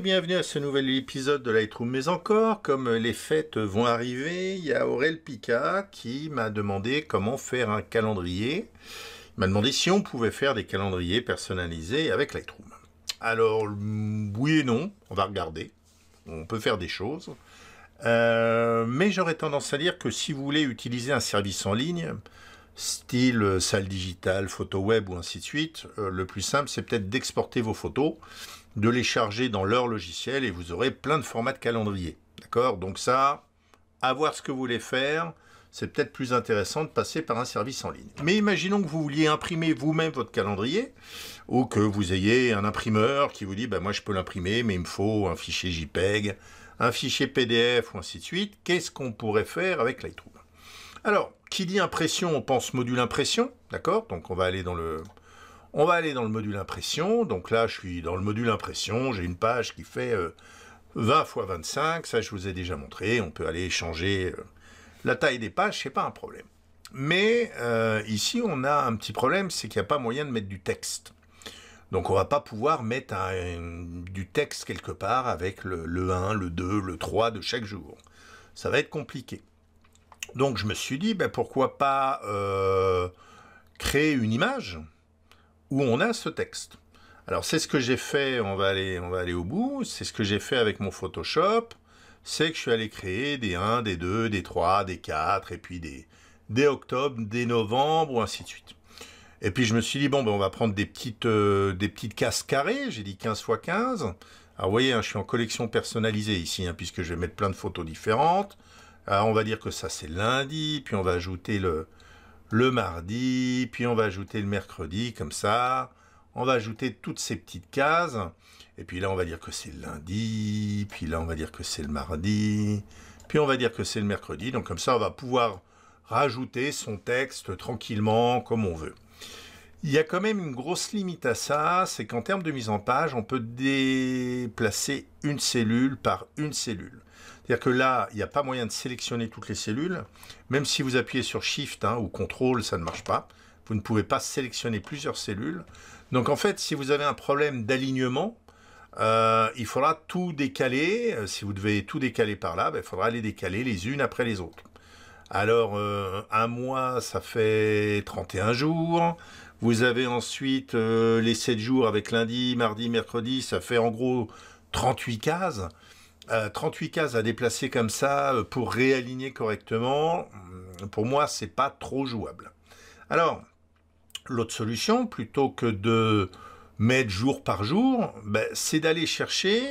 bienvenue à ce nouvel épisode de Lightroom. Mais encore, comme les fêtes vont arriver, il y a Aurel Pica qui m'a demandé comment faire un calendrier. Il m'a demandé si on pouvait faire des calendriers personnalisés avec Lightroom. Alors, mm, oui et non, on va regarder. On peut faire des choses. Euh, mais j'aurais tendance à dire que si vous voulez utiliser un service en ligne, style salle digitale, photo web ou ainsi de suite, euh, le plus simple c'est peut-être d'exporter vos photos de les charger dans leur logiciel et vous aurez plein de formats de calendrier. D'accord Donc ça, à voir ce que vous voulez faire, c'est peut-être plus intéressant de passer par un service en ligne. Mais imaginons que vous vouliez imprimer vous-même votre calendrier, ou que vous ayez un imprimeur qui vous dit bah, « moi je peux l'imprimer, mais il me faut un fichier JPEG, un fichier PDF, ou ainsi de suite. Qu'est-ce qu'on pourrait faire avec Lightroom ?» Alors, qui dit impression, on pense module impression, d'accord Donc on va aller dans le, on va aller dans le module impression. Donc là, je suis dans le module impression. J'ai une page qui fait 20 x 25. Ça, je vous ai déjà montré. On peut aller changer euh, la taille des pages. C'est pas un problème. Mais euh, ici, on a un petit problème, c'est qu'il n'y a pas moyen de mettre du texte. Donc on va pas pouvoir mettre du texte quelque part avec le, 1, le 2, le 3 de chaque jour. Ça va être compliqué. Donc je me suis dit, ben, pourquoi pas euh, créer une image où on a ce texte. Alors c'est ce que j'ai fait, on va aller, on va aller au bout, c'est ce que j'ai fait avec mon Photoshop, c'est que je suis allé créer des 1, des 2, des 3, des 4, et puis des, des octobre, des novembre, ou ainsi de suite. Et puis je me suis dit, bon, ben, on va prendre des petites, euh, des petites cases carrées, j'ai dit 15 x 15. Alors vous voyez, hein, je suis en collection personnalisée ici, hein, puisque je vais mettre plein de photos différentes. Alors, on va dire que ça c'est lundi, puis on va ajouter le, le mardi, puis on va ajouter le mercredi, comme ça. On va ajouter toutes ces petites cases. Et puis là, on va dire que c'est le lundi, puis là, on va dire que c'est le mardi, puis on va dire que c'est le mercredi. Donc comme ça, on va pouvoir rajouter son texte tranquillement comme on veut. Il y a quand même une grosse limite à ça, c'est qu'en termes de mise en page, on peut déplacer une cellule par une cellule. C'est-à-dire que là, il n'y a pas moyen de sélectionner toutes les cellules. Même si vous appuyez sur Shift hein, ou Contrôle, ça ne marche pas. Vous ne pouvez pas sélectionner plusieurs cellules. Donc en fait, si vous avez un problème d'alignement, euh, il faudra tout décaler. Euh, si vous devez tout décaler par là, ben, il faudra les décaler les unes après les autres. Alors, euh, un mois, ça fait 31 jours. Vous avez ensuite euh, les 7 jours avec lundi, mardi, mercredi, ça fait en gros 38 cases. 38 euh, cases à déplacer comme ça pour réaligner correctement, mm, pour moi, c'est pas trop jouable. Alors, l'autre solution, plutôt que de mettre jour par jour, ben, c'est d'aller chercher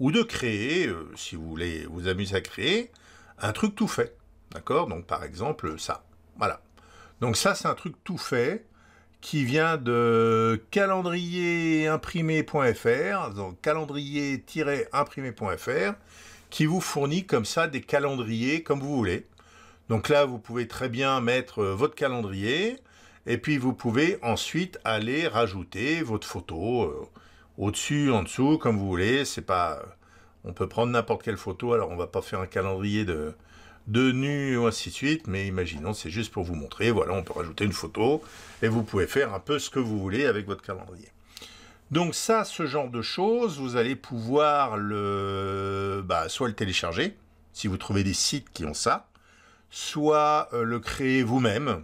ou de créer, si vous voulez vous amuser à créer, un truc tout fait. D'accord Donc par exemple ça. Voilà. Donc ça c'est un truc tout fait qui vient de calendrierimprimé.fr, donc calendrier-imprimé.fr, qui vous fournit comme ça des calendriers comme vous voulez. Donc là, vous pouvez très bien mettre votre calendrier, et puis vous pouvez ensuite aller rajouter votre photo euh, au-dessus, en dessous, comme vous voulez. C'est pas, on peut prendre n'importe quelle photo. Alors on va pas faire un calendrier de de nu, ainsi de suite. Mais imaginons, c'est juste pour vous montrer. Voilà, on peut rajouter une photo et vous pouvez faire un peu ce que vous voulez avec votre calendrier. Donc ça, ce genre de choses, vous allez pouvoir le, bah, soit le télécharger, si vous trouvez des sites qui ont ça, soit euh, le créer vous-même.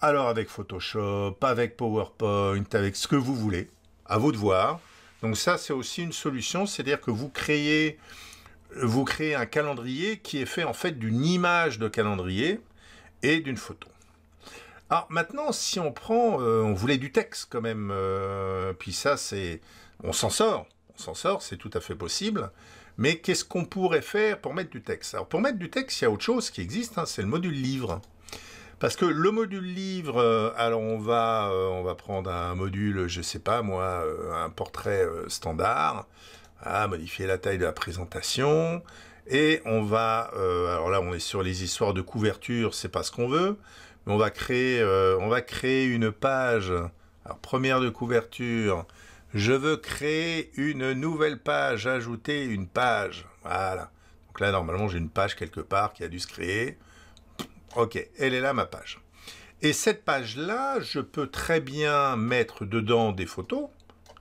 Alors avec Photoshop, avec PowerPoint, avec ce que vous voulez, à vous de voir. Donc ça, c'est aussi une solution, c'est-à-dire que vous créez vous créez un calendrier qui est fait en fait d'une image de calendrier et d'une photo. Alors maintenant, si on prend, euh, on voulait du texte quand même, euh, puis ça c'est, on s'en sort, on s'en sort, c'est tout à fait possible. Mais qu'est-ce qu'on pourrait faire pour mettre du texte Alors pour mettre du texte, il y a autre chose qui existe, hein, c'est le module livre. Parce que le module livre, euh, alors on va, on va prendre un module, je sais pas moi, un portrait standard à modifier la taille de la présentation. Et on va, euh, alors là on est sur les histoires de couverture, c'est pas ce qu'on veut, mais on va créer, euh, on va créer une page. Alors première de couverture, je veux créer une nouvelle page, ajouter une page. Voilà. Donc là normalement j'ai une page quelque part qui a dû se créer. Ok, elle est là ma page. Et cette page là, je peux très bien mettre dedans des photos,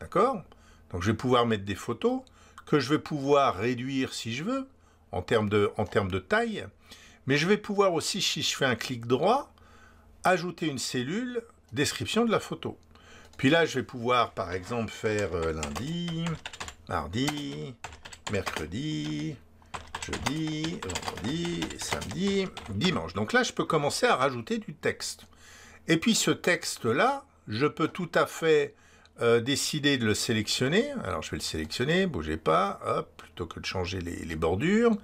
d'accord donc je vais pouvoir mettre des photos que je vais pouvoir réduire si je veux, en termes de, taille. Mais je vais pouvoir aussi, si je fais un clic droit, ajouter une cellule description de la photo. Puis là, je vais pouvoir, par exemple, faire euh, lundi, mardi, mercredi, jeudi, vendredi, samedi, dimanche. Donc là, je peux commencer à rajouter du texte. Et puis ce texte-là, je peux tout à fait euh, décider de le sélectionner. Alors je vais le sélectionner, bougez pas, plutôt que de changer les, bordures.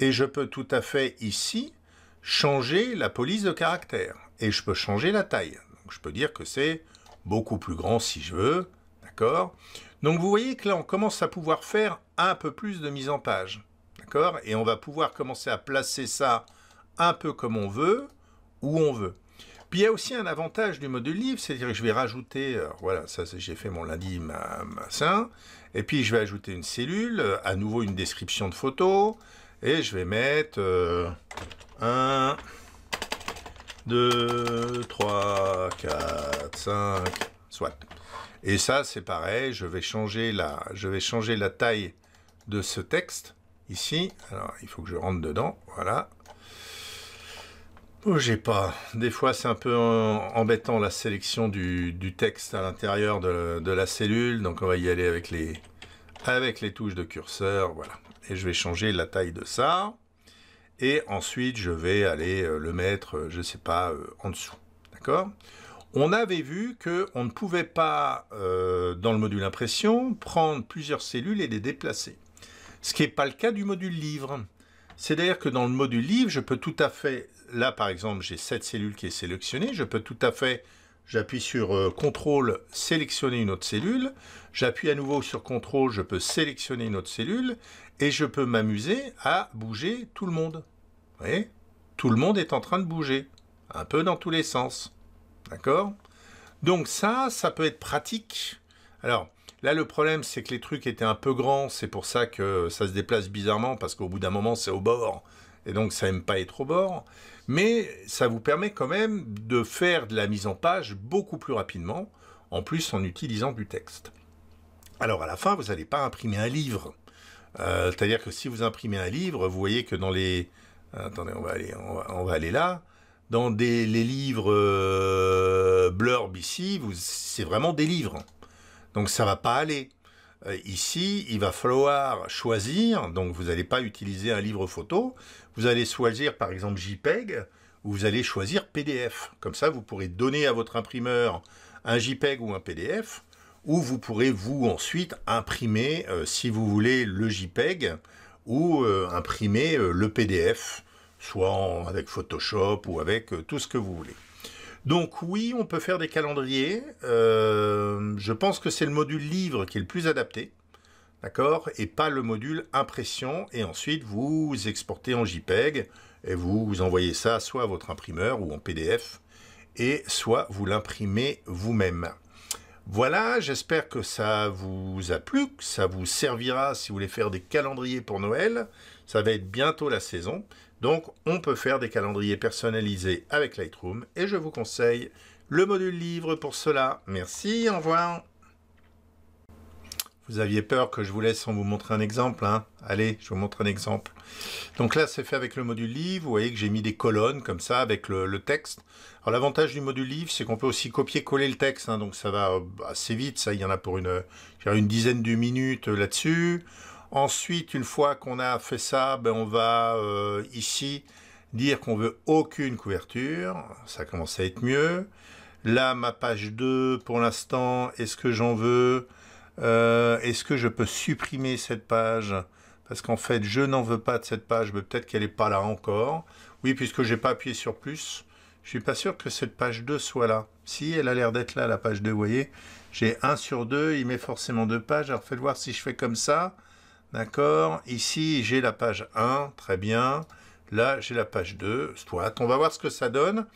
Et je peux tout à fait ici changer la police de caractère. Et je peux changer la taille. je peux dire que c'est beaucoup plus grand si je veux. D'accord Donc vous voyez que là on commence à pouvoir faire un peu plus de mise en page. D'accord Et on va pouvoir commencer à placer ça un peu comme on veut, où on veut. Puis il y a aussi un avantage du mode livre, c'est-à-dire que je vais rajouter, euh, voilà, ça j'ai fait mon lundi ma, ma et puis je vais ajouter une cellule, euh, à nouveau une description de photo, et je vais mettre 1, 2, 3, 4, 5, soit. Et ça c'est pareil, je vais, changer la, je vais changer la taille de ce texte, ici, alors il faut que je rentre dedans, voilà. Oh, j'ai pas. Des fois, c'est un peu embêtant la sélection du, texte à l'intérieur de, la cellule. Donc, on va y aller avec les, avec les touches de curseur. Voilà. Et je vais changer la taille de ça. Et ensuite, je vais aller euh, le mettre, euh, je sais pas, euh, en dessous. D'accord On avait vu qu'on ne pouvait pas, dans le module impression, prendre plusieurs cellules et les déplacer. Ce qui n'est pas le cas du module livre. C'est-à-dire que dans le module livre, je peux tout à fait là, par exemple, j'ai cette cellule qui est sélectionnée. Je peux tout à fait, j'appuie sur euh, CTRL, sélectionner une autre cellule. J'appuie à nouveau sur CTRL, je peux sélectionner une autre cellule. Et je peux m'amuser à bouger tout le monde. Vous voyez Tout le monde est en train de bouger. Un peu dans tous les sens. D'accord Donc ça, ça peut être pratique. Alors, Là, le problème, c'est que les trucs étaient un peu grands. C'est pour ça que ça se déplace bizarrement, parce qu'au bout d'un moment, c'est au bord et donc ça n'aime pas être au bord, mais ça vous permet quand même de faire de la mise en page beaucoup plus rapidement, en plus en utilisant du texte. Alors à la fin, vous n'allez pas imprimer un livre. Euh, c'est-à-dire que si vous imprimez un livre, vous voyez que dans les... Euh, attendez, on va aller, on va, aller là. Dans les livres euh, blurb ici, c'est vraiment des livres. Donc ça ne va pas aller. Euh, ici, il va falloir choisir, donc vous n'allez pas utiliser un livre photo, vous allez choisir par exemple JPEG, ou vous allez choisir PDF. Comme ça, vous pourrez donner à votre imprimeur un JPEG ou un PDF, ou vous pourrez vous ensuite imprimer, euh, si vous voulez, le JPEG, ou euh, imprimer le PDF, soit avec Photoshop ou avec tout ce que vous voulez. Donc oui, on peut faire des calendriers. Euh, je pense que c'est le module livre qui est le plus adapté. D'accord Et pas le module impression. Et ensuite, vous exportez en JPEG et vous, vous envoyez ça soit à votre imprimeur ou en PDF et soit vous l'imprimez vous-même. Voilà, j'espère que ça vous a plu, que ça vous servira si vous voulez faire des calendriers pour Noël. Ça va être bientôt la saison. Donc on peut faire des calendriers personnalisés avec Lightroom et je vous conseille le module livre pour cela. Merci, au revoir. Vous aviez peur que je vous laisse sans vous montrer un exemple. Hein. Allez, je vous montre un exemple. Donc là, c'est fait avec le module livre. Vous voyez que j'ai mis des colonnes comme ça avec le, texte. Alors l'avantage du module livre, c'est qu'on peut aussi copier-coller le texte. Hein. donc ça va euh, assez vite. Ça, il y en a pour une, une dizaine de minutes euh, là-dessus. Ensuite, une fois qu'on a fait ça, ben, on va euh, ici dire qu'on veut aucune couverture. Ça commence à être mieux. Là, ma page 2, pour l'instant, est-ce que j'en veux euh, Est-ce que je peux supprimer cette page Parce qu'en fait, je n'en veux pas de cette page, mais peut-être qu'elle n'est pas là encore. Oui, puisque je n'ai pas appuyé sur plus. Je ne suis pas sûr que cette page 2 soit là. Si, elle a l'air d'être là, la page 2, vous voyez. J'ai 1 sur 2, il met forcément deux pages. Alors faites voir si je fais comme ça. D'accord Ici, j'ai la page 1, très bien. Là, j'ai la page 2, soit. On va voir ce que ça donne.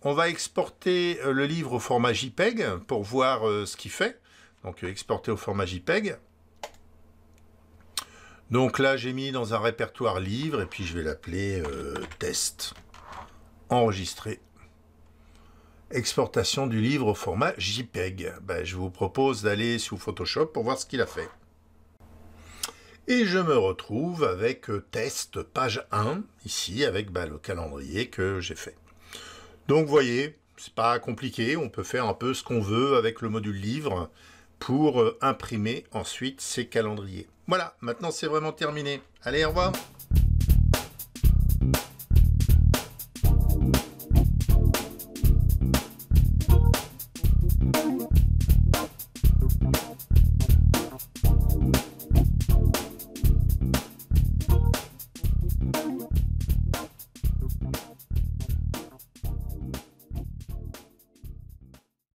On va exporter euh, le livre au format JPEG pour voir euh, ce qu'il fait. Donc, euh, exporter au format JPEG. Donc là, j'ai mis dans un répertoire livre et puis je vais l'appeler test. Enregistrer. Exportation du livre au format JPEG. Ben, je vous propose d'aller sous Photoshop pour voir ce qu'il a fait. Et je me retrouve avec euh, test page 1, ici, avec bah, le calendrier que j'ai fait. Donc, vous voyez, c'est pas compliqué, on peut faire un peu ce qu'on veut avec le module livre pour euh, imprimer ensuite ces calendriers. Voilà, maintenant c'est vraiment terminé. Allez, au revoir